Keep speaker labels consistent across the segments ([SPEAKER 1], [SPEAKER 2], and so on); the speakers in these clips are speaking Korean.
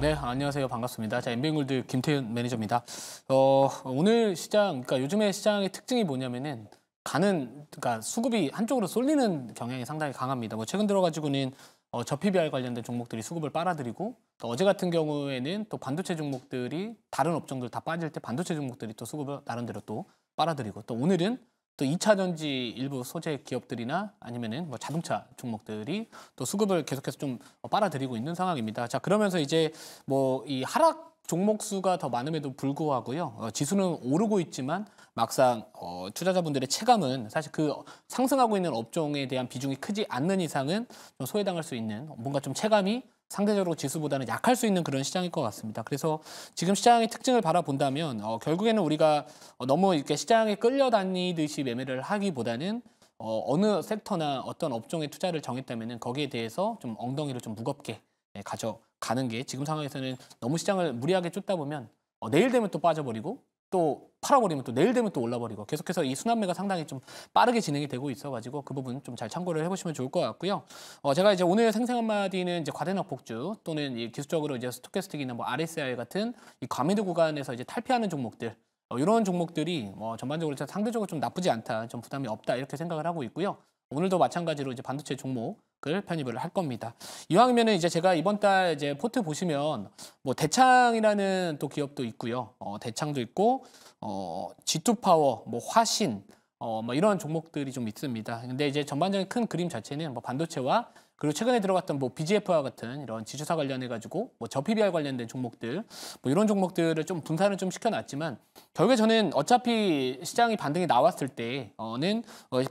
[SPEAKER 1] 네, 안녕하세요. 반갑습니다. 자, 엠뱅골드 김태윤 매니저입니다. 어, 오늘 시장, 그러니까 요즘에 시장의 특징이 뭐냐면은 가는, 그러니까 수급이 한쪽으로 쏠리는 경향이 상당히 강합니다. 뭐 최근 들어가지고는 어, 저 PBR 관련된 종목들이 수급을 빨아들이고 또 어제 같은 경우에는 또 반도체 종목들이 다른 업종들 다 빠질 때 반도체 종목들이 또 수급을 나름대로 또 빨아들이고 또 오늘은 또 2차 전지 일부 소재 기업들이나 아니면은 뭐 자동차 종목들이 또 수급을 계속해서 좀 빨아들이고 있는 상황입니다. 자, 그러면서 이제 뭐 이 하락 종목 수가 더 많음에도 불구하고요. 어, 지수는 오르고 있지만 막상 어, 투자자분들의 체감은 사실 그 상승하고 있는 업종에 대한 비중이 크지 않는 이상은 소외당할 수 있는 뭔가 좀 체감이 상대적으로 지수보다는 약할 수 있는 그런 시장일 것 같습니다. 그래서 지금 시장의 특징을 바라본다면 어, 결국에는 우리가 어, 너무 이렇게 시장에 끌려다니듯이 매매를 하기보다는 어, 어느 섹터나 어떤 업종에 투자를 정했다면 거기에 대해서 좀 엉덩이를 좀 무겁게 예, 가져가는 게 지금 상황에서는 너무 시장을 무리하게 쫓다 보면 어, 내일 되면 또 빠져버리고 또 팔아버리면 또 내일 되면 또 올라버리고 계속해서 이 순환매가 상당히 좀 빠르게 진행이 되고 있어가지고 그 부분 좀 잘 참고를 해보시면 좋을 것 같고요. 어, 제가 이제 오늘 생생 한마디는 이제 과대낙 폭주 또는 이 기술적으로 이제 스토캐스틱이나 뭐 RSI 같은 이 과매도 구간에서 이제 탈피하는 종목들 어, 이런 종목들이 뭐 전반적으로 상대적으로 좀 나쁘지 않다, 좀 부담이 없다 이렇게 생각을 하고 있고요. 오늘도 마찬가지로 이제 반도체 종목 대학을 편입을 할 겁니다. 이왕이면은 이제 제가 이번 달 이제 포트 보시면 뭐 대창이라는 또 기업도 있고요. 어, 대창도 있고 어, G2 파워, 뭐 화신, 어, 뭐 이런 종목들이 좀 있습니다. 근데 이제 전반적인 큰 그림 자체는 뭐 반도체와 그리고 최근에 들어갔던 뭐 BGF와 같은 이런 지주사 관련해 가지고 뭐 저PBR 관련된 종목들 뭐 이런 종목들을 좀 분산을 좀 시켜놨지만 결국에 저는 어차피 시장이 반등이 나왔을 때는 어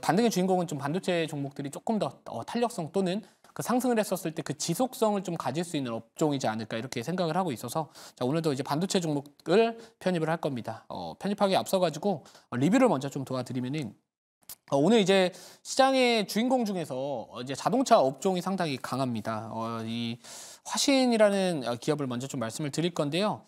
[SPEAKER 1] 반등의 주인공은 좀 반도체 종목들이 조금 더어 탄력성 또는 그 상승을 했었을 때 그 지속성을 좀 가질 수 있는 업종이지 않을까 이렇게 생각을 하고 있어서 자 오늘도 이제 반도체 종목을 편입을 할 겁니다. 어, 편입하기 앞서 가지고 어, 리뷰를 먼저 좀 도와드리면은 어, 오늘 이제 시장의 주인공 중에서 어, 이제 자동차 업종이 상당히 강합니다. 어, 이 화신이라는 어, 기업을 먼저 좀 말씀을 드릴 건데요.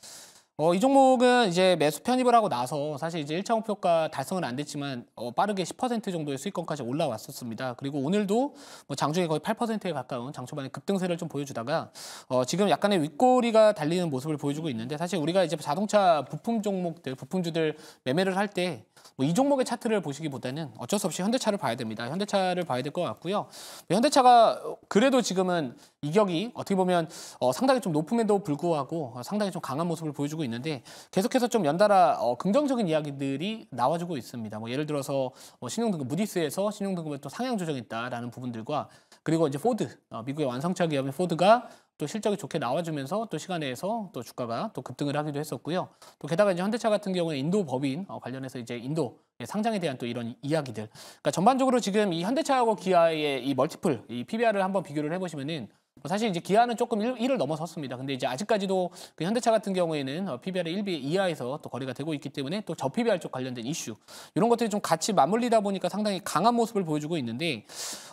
[SPEAKER 1] 어, 이 종목은 이제 매수 편입을 하고 나서 사실 이제 1차 목표가 달성은 안 됐지만 어, 빠르게 10% 정도의 수익권까지 올라왔었습니다. 그리고 오늘도 뭐 장중에 거의 8%에 가까운 장초반의 급등세를 좀 보여주다가 어, 지금 약간의 윗꼬리가 달리는 모습을 보여주고 있는데 사실 우리가 이제 자동차 부품 종목들, 부품주들 매매를 할 때이 뭐 종목의 차트를 보시기보다는 어쩔 수 없이 현대차를 봐야 됩니다. 현대차를 봐야 될 것 같고요. 뭐 현대차가 그래도 지금은 이격이 어떻게 보면 어, 상당히 좀 높음에도 불구하고 상당히 좀 강한 모습을 보여주고 있는 있는데 계속해서 좀 연달아 어, 긍정적인 이야기들이 나와주고 있습니다. 뭐 예를 들어서 뭐 신용등급 무디스에서 신용등급을 또 상향 조정했다라는 부분들과 그리고 이제 포드 어, 미국의 완성차 기업인 포드가 또 실적이 좋게 나와주면서 또 시간에서 또 주가가 또 급등을 하기도 했었고요. 또 게다가 이제 현대차 같은 경우는 인도 법인 어, 관련해서 이제 인도 상장에 대한 또 이런 이야기들. 그러니까 전반적으로 지금 이 현대차하고 기아의 이 멀티플 이 PBR을 한번 비교를 해보시면은 뭐 사실 이제 기아는 조금 1, 을 넘어섰습니다. 근데 이제 아직까지도 그 현대차 같은 경우에는 PBR의 어, 1비 이하에서 또 거래가 되고 있기 때문에 또 저 PBR 쪽 관련된 이슈 이런 것들이 좀 같이 맞물리다 보니까 상당히 강한 모습을 보여주고 있는데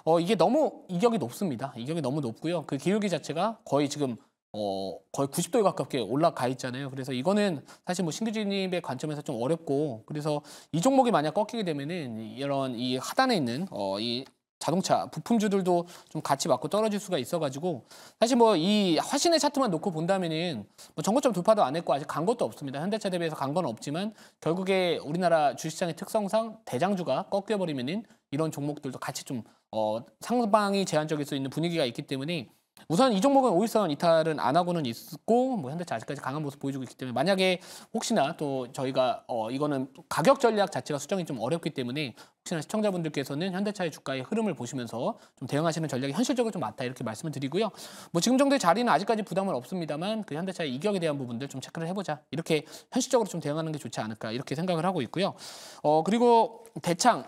[SPEAKER 1] 어 이게 너무 이격이 높습니다. 이격이 너무 높고요. 그 기울기 자체가 거의 지금 어, 거의 90도에 가깝게 올라가 있잖아요. 그래서 이거는 사실 뭐 신규진입의 관점에서 좀 어렵고 그래서 이 종목이 만약 꺾이게 되면은 이런 이 하단에 있는 어, 이 자동차 부품주들도 좀 같이 맞고 떨어질 수가 있어가지고 사실 뭐 이 화신의 차트만 놓고 본다면은 뭐 전고점 돌파도 안 했고 아직 간 것도 없습니다. 현대차 대비해서 간 건 없지만 결국에 우리나라 주식시장의 특성상 대장주가 꺾여버리면은 이런 종목들도 같이 좀 어, 상방이 제한적일 수 있는 분위기가 있기 때문에 우선 이 종목은 오일선 이탈은 안 하고는 있고 뭐 현대차 아직까지 강한 모습 보여주고 있기 때문에 만약에 혹시나 또 저희가 어 이거는 가격 전략 자체가 수정이 좀 어렵기 때문에 혹시나 시청자분들께서는 현대차의 주가의 흐름을 보시면서 좀 대응하시는 전략이 현실적으로 좀 맞다 이렇게 말씀을 드리고요. 뭐 지금 정도의 자리는 아직까지 부담은 없습니다만 그 현대차의 이격에 대한 부분들 좀 체크를 해보자 이렇게 현실적으로 좀 대응하는 게 좋지 않을까 이렇게 생각을 하고 있고요. 어 그리고 대창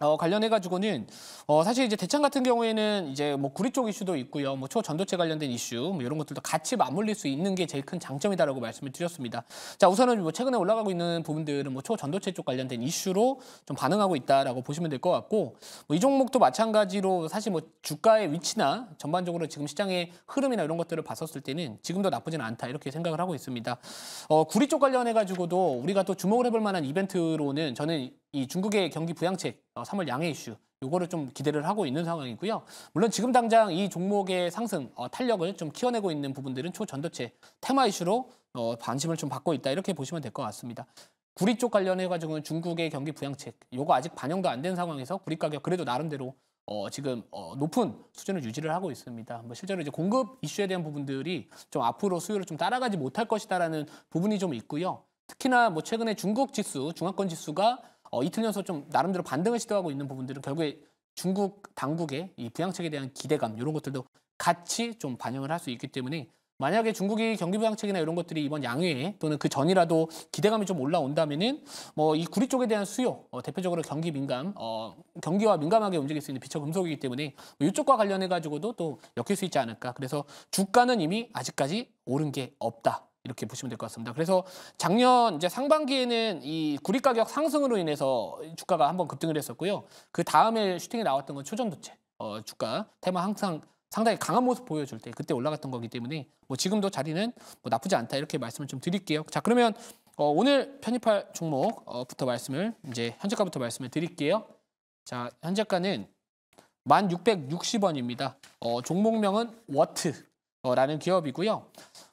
[SPEAKER 1] 어, 관련해가지고는, 어, 사실 이제 대창 같은 경우에는 이제 뭐 구리 쪽 이슈도 있고요. 뭐 초전도체 관련된 이슈, 뭐 이런 것들도 같이 맞물릴 수 있는 게 제일 큰 장점이다라고 말씀을 드렸습니다. 자, 우선은 뭐 최근에 올라가고 있는 부분들은 뭐 초전도체 쪽 관련된 이슈로 좀 반응하고 있다라고 보시면 될 것 같고, 뭐 이 종목도 마찬가지로 사실 뭐 주가의 위치나 전반적으로 지금 시장의 흐름이나 이런 것들을 봤었을 때는 지금도 나쁘진 않다 이렇게 생각을 하고 있습니다. 어, 구리 쪽 관련해가지고도 우리가 또 주목을 해볼 만한 이벤트로는 저는 이 중국의 경기 부양책 어, 3월 양해 이슈 요거를 좀 기대를 하고 있는 상황이고요. 물론 지금 당장 이 종목의 상승 어, 탄력을 좀 키워내고 있는 부분들은 초전도체 테마 이슈로 어, 관심을 좀 받고 있다 이렇게 보시면 될 것 같습니다. 구리 쪽 관련해 가지고는 중국의 경기 부양책 요거 아직 반영도 안 된 상황에서 구리 가격 그래도 나름대로 어, 지금 어, 높은 수준을 유지를 하고 있습니다. 뭐 실제로 이제 공급 이슈에 대한 부분들이 좀 앞으로 수요를 좀 따라가지 못할 것이다라는 부분이 좀 있고요. 특히나 뭐 최근에 중국 지수, 중화권 지수가 어, 이틀 연속 좀 나름대로 반등을 시도하고 있는 부분들은 결국에 중국 당국의 이 부양책에 대한 기대감 이런 것들도 같이 좀 반영을 할 수 있기 때문에 만약에 중국이 경기 부양책이나 이런 것들이 이번 양회 또는 그 전이라도 기대감이 좀 올라온다면은 뭐 이 구리 쪽에 대한 수요 어, 대표적으로 경기 민감 어, 경기와 민감하게 움직일 수 있는 비처 금속이기 때문에 뭐 이쪽과 관련해 가지고도 또 엮일 수 있지 않을까 그래서 주가는 이미 아직까지 오른 게 없다 이렇게 보시면 될 것 같습니다. 그래서 작년 이제 상반기에는 이 구리 가격 상승으로 인해서 주가가 한번 급등을 했었고요. 그 다음에 슈팅이 나왔던 건 초전도체 어, 주가 테마 항상 상당히 강한 모습 보여줄 때 그때 올라갔던 거기 때문에 뭐 지금도 자리는 뭐 나쁘지 않다 이렇게 말씀을 좀 드릴게요. 자 그러면 어, 오늘 편입할 종목부터 어, 말씀을 이제 현재가부터 말씀을 드릴게요. 자 현재가는 1660원입니다. 어, 종목명은 워트 라는 기업이고요.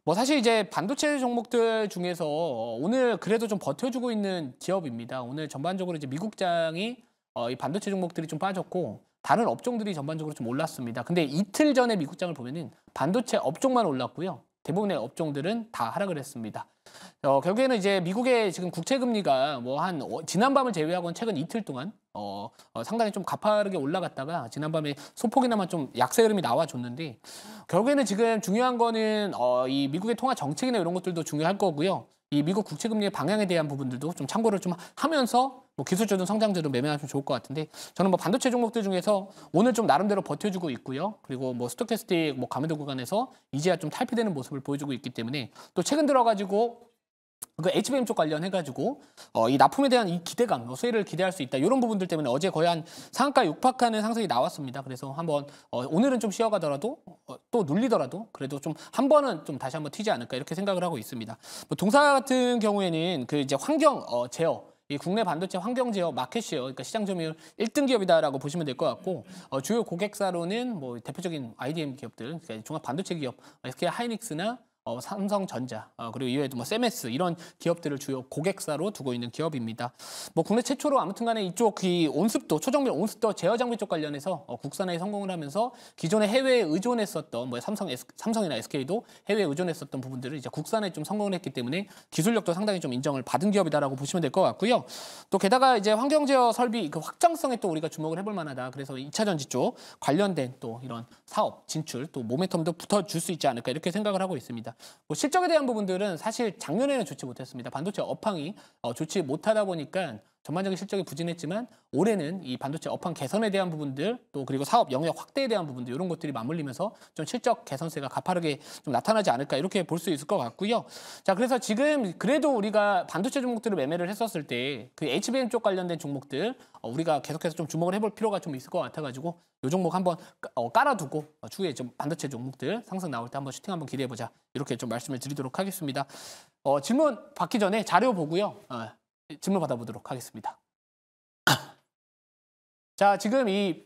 [SPEAKER 1] 뭐 사실 이제 반도체 종목들 중에서 오늘 그래도 좀 버텨주고 있는 기업입니다. 오늘 전반적으로 이제 미국장이 어, 이 반도체 종목들이 좀 빠졌고 다른 업종들이 전반적으로 좀 올랐습니다. 근데 이틀 전에 미국장을 보면은 반도체 업종만 올랐고요. 대부분의 업종들은 다 하락을 했습니다. 어, 결국에는 이제 미국의 지금 국채 금리가 뭐한 어, 지난밤을 제외하고는 최근 이틀 동안 어, 어, 상당히 좀 가파르게 올라갔다가 지난밤에 소폭이나마 좀 약세 흐름이 나와줬는데 결국에는 지금 중요한 거는 어, 이 미국의 통화 정책이나 이런 것들도 중요할 거고요. 이 미국 국채금리의 방향에 대한 부분들도 좀 참고를 좀 하면서 뭐 기술적인 성장제도 매매하면 시 좋을 것 같은데 저는 뭐 반도체 종목들 중에서 오늘 좀 나름대로 버텨주고 있고요. 그리고 뭐 스토캐스틱 뭐 가매도 구간에서 이제야 좀 탈피되는 모습을 보여주고 있기 때문에 또 최근 들어가지고 그 HBM 쪽 관련해가지고 어, 이 납품에 대한 이 기대감, 뭐 수혜를 기대할 수 있다 이런 부분들 때문에 어제 거의 한상가 육박하는 상승이 나왔습니다. 그래서 한번 어, 오늘은 좀 쉬어가더라도 어, 또 눌리더라도 그래도 좀 한 번은 좀 다시 한번 튀지 않을까 이렇게 생각을 하고 있습니다. 뭐 동사 같은 경우에는 그 이제 환경 어, 제어 이 국내 반도체 환경 제어 마켓 시어 그러니까 시장 점유율 1등 기업이다라고 보시면 될 것 같고 어, 주요 고객사로는 뭐 대표적인 IDM 기업들 그러니까 종합 반도체 기업 어, SK 하이닉스나 어, 삼성전자 어, 그리고 이외에도 뭐 세메스 이런 기업들을 주요 고객사로 두고 있는 기업입니다. 뭐 국내 최초로 아무튼간에 이쪽 이 온습도 초정밀 온습도 제어 장비 쪽 관련해서 어, 국산화에 성공을 하면서 기존에 해외에 의존했었던 뭐 삼성 S, 삼성이나 SK도 해외에 의존했었던 부분들을 이제 국산에 좀 성공을 했기 때문에 기술력도 상당히 좀 인정을 받은 기업이다라고 보시면 될 것 같고요. 또 게다가 이제 환경 제어 설비 그 확장성에 또 우리가 주목을 해볼 만하다. 그래서 2차 전지 쪽 관련된 또 이런 사업 진출 또 모멘텀도 붙어줄 수 있지 않을까 이렇게 생각을 하고 있습니다. 뭐 실적에 대한 부분들은 사실 작년에는 좋지 못했습니다. 반도체 업황이 어, 좋지 못하다 보니까 전반적인 실적이 부진했지만 올해는 이 반도체 업황 개선에 대한 부분들 또 그리고 사업 영역 확대에 대한 부분들 이런 것들이 맞물리면서 좀 실적 개선세가 가파르게 좀 나타나지 않을까 이렇게 볼 수 있을 것 같고요. 자 그래서 지금 그래도 우리가 반도체 종목들을 매매를 했었을 때 그 HBM 쪽 관련된 종목들 어, 우리가 계속해서 좀 주목을 해볼 필요가 좀 있을 것 같아가지고 이 종목 한번 어, 깔아두고 추후에 좀 반도체 종목들 상승 나올 때 한번 슈팅 한번 기대해보자 이렇게 좀 말씀을 드리도록 하겠습니다. 어, 질문 받기 전에 자료 보고요. 어, 질문 받아보도록 하겠습니다. 자, 지금 이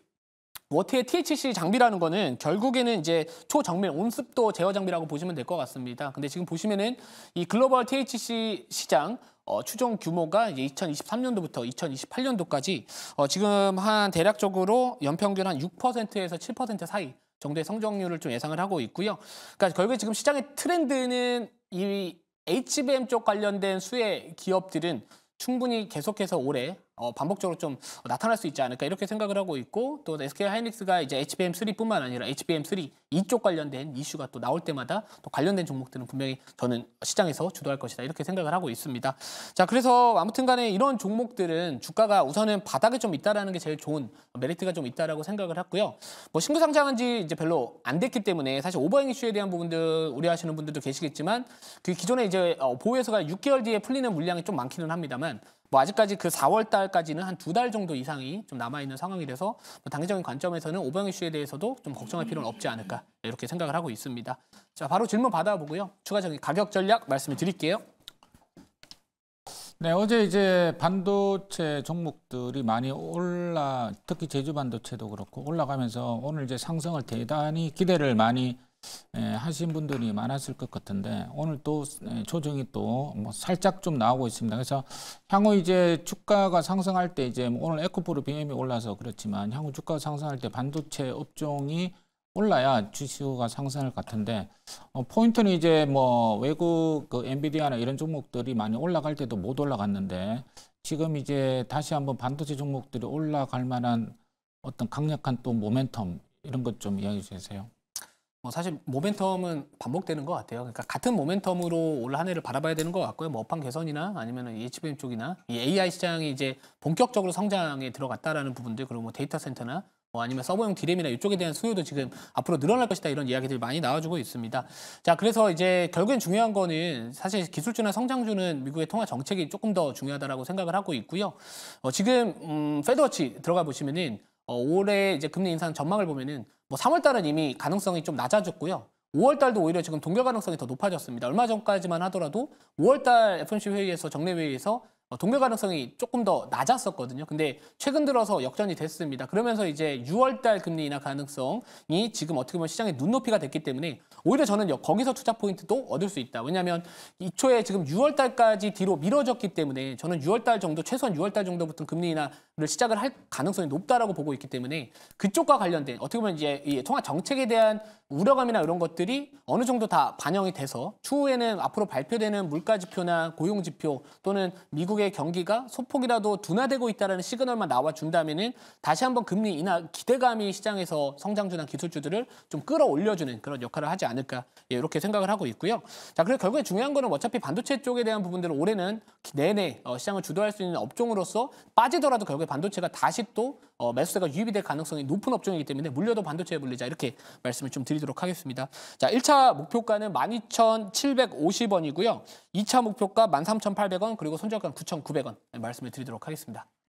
[SPEAKER 1] 워트의 THC 장비라는 거는 결국에는 이제 초정밀 온습도 제어 장비라고 보시면 될 것 같습니다. 근데 지금 보시면은 이 글로벌 THC 시장 어, 추정 규모가 이제 2023년도부터 2028년도까지 어, 지금 한 대략적으로 연평균 한 6%에서 7% 사이 정도의 성장률을 좀 예상을 하고 있고요. 그러니까 결국에 지금 시장의 트렌드는 이 HBM 쪽 관련된 수혜 기업들은 충분히 계속해서 오래 어, 반복적으로 좀 어, 나타날 수 있지 않을까 이렇게 생각을 하고 있고 또 SK 하이닉스가 이제 HBM3뿐만 아니라 HBM3 이쪽 관련된 이슈가 또 나올 때마다 또 관련된 종목들은 분명히 저는 시장에서 주도할 것이다 이렇게 생각을 하고 있습니다. 자 그래서 아무튼간에 이런 종목들은 주가가 우선은 바닥에 좀 있다라는 게 제일 좋은 메리트가 좀 있다라고 생각을 했고요. 뭐 신규 상장한 지 이제 별로 안 됐기 때문에 사실 오버행 이슈에 대한 부분들 우려하시는 분들도 계시겠지만 그 기존에 이제 어, 보호해서가 6개월 뒤에 풀리는 물량이 좀 많기는 합니다만 뭐 아직까지 그 4월 달까지는 한 두 달 정도 이상이 좀 남아있는 상황이 돼서 뭐 단기적인 관점에서는 오병 이슈에 대해서도 좀 걱정할 필요는 없지 않을까 이렇게 생각을 하고 있습니다. 자 바로 질문 받아보고요. 추가적인 가격 전략 말씀을 드릴게요. 네, 어제 이제 반도체 종목들이 많이 올라, 특히 제주 반도체도 그렇고 올라가면서 오늘 이제 상승을 대단히 기대를 많이 예, 하신 분들이 많았을 것 같은데 오늘 또 예, 조정이 또뭐 살짝 좀 나오고 있습니다. 그래서 향후 이제 주가가 상승할 때 이제 뭐 오늘 에코프로 BM이 올라서 그렇지만 향후 주가가 상승할 때 반도체 업종이 올라야 주시가 상승할 것 같은데 어, 포인트는 이제 뭐 외국 그 엔비디아나 이런 종목들이 많이 올라갈 때도 못 올라갔는데 지금 이제 다시 한번 반도체 종목들이 올라갈 만한 어떤 강력한 또 모멘텀 이런 것 좀 이야기해 주세요. 뭐 사실 모멘텀은 반복되는 것 같아요. 그러니까 같은 모멘텀으로 올 한 해를 바라봐야 되는 것 같고요. 뭐 업황 개선이나 아니면 HBM 쪽이나 이 AI 시장이 이제 본격적으로 성장에 들어갔다라는 부분들 그리고 뭐 데이터 센터나 뭐 아니면 서버용 디램이나 이쪽에 대한 수요도 지금 앞으로 늘어날 것이다 이런 이야기들이 많이 나와주고 있습니다. 자 그래서 이제 결국엔 중요한 거는 사실 기술주나 성장주는 미국의 통화 정책이 조금 더 중요하다라고 생각을 하고 있고요. 어, 지금 음, 페드워치 들어가 보시면은 어, 올해 이제 금리 인상 전망을 보면은 뭐 3월 달은 이미 가능성이 좀 낮아졌고요. 5월 달도 오히려 지금 동결 가능성이 더 높아졌습니다. 얼마 전까지만 하더라도 5월 달 FOMC 회의에서 정례 회의에서 어, 동결 가능성이 조금 더 낮았었거든요. 근데 최근 들어서 역전이 됐습니다. 그러면서 이제 6월달 금리 인하 가능성이 지금 어떻게 보면 시장의 눈높이가 됐기 때문에 오히려 저는 거기서 투자 포인트도 얻을 수 있다. 왜냐하면 이초에 지금 6월달까지 뒤로 미뤄졌기 때문에 저는 6월달 정도 최소한 6월달 정도부터 금리 인하를 시작을 할 가능성이 높다라고 보고 있기 때문에 그쪽과 관련된 어떻게 보면 이제 이 통화 정책에 대한 우려감이나 이런 것들이 어느 정도 다 반영이 돼서 추후에는 앞으로 발표되는 물가 지표나 고용 지표 또는 미국의 미국의 경기가 소폭이라도 둔화되고 있다는 시그널만 나와준다면 다시 한번 금리 인하 기대감이 시장에서 성장주나 기술주들을 좀 끌어올려주는 그런 역할을 하지 않을까 예, 이렇게 생각을 하고 있고요. 자 그리고 결국에 중요한 거는 어차피 반도체 쪽에 대한 부분들은 올해는 내내 어, 시장을 주도할 수 있는 업종으로서 빠지더라도 결국에 반도체가 다시 또 어, 매수세가 유입이 될 가능성이 높은 업종이기 때문에 물려도 반도체에 물리자 이렇게 말씀을 좀 드리도록 하겠습니다. 자 1차 목표가는 12,750원이고요. 2차 목표가 13,800원 그리고 손절가 9,000원. 3,900원 말씀을 드리도록 하겠습니다.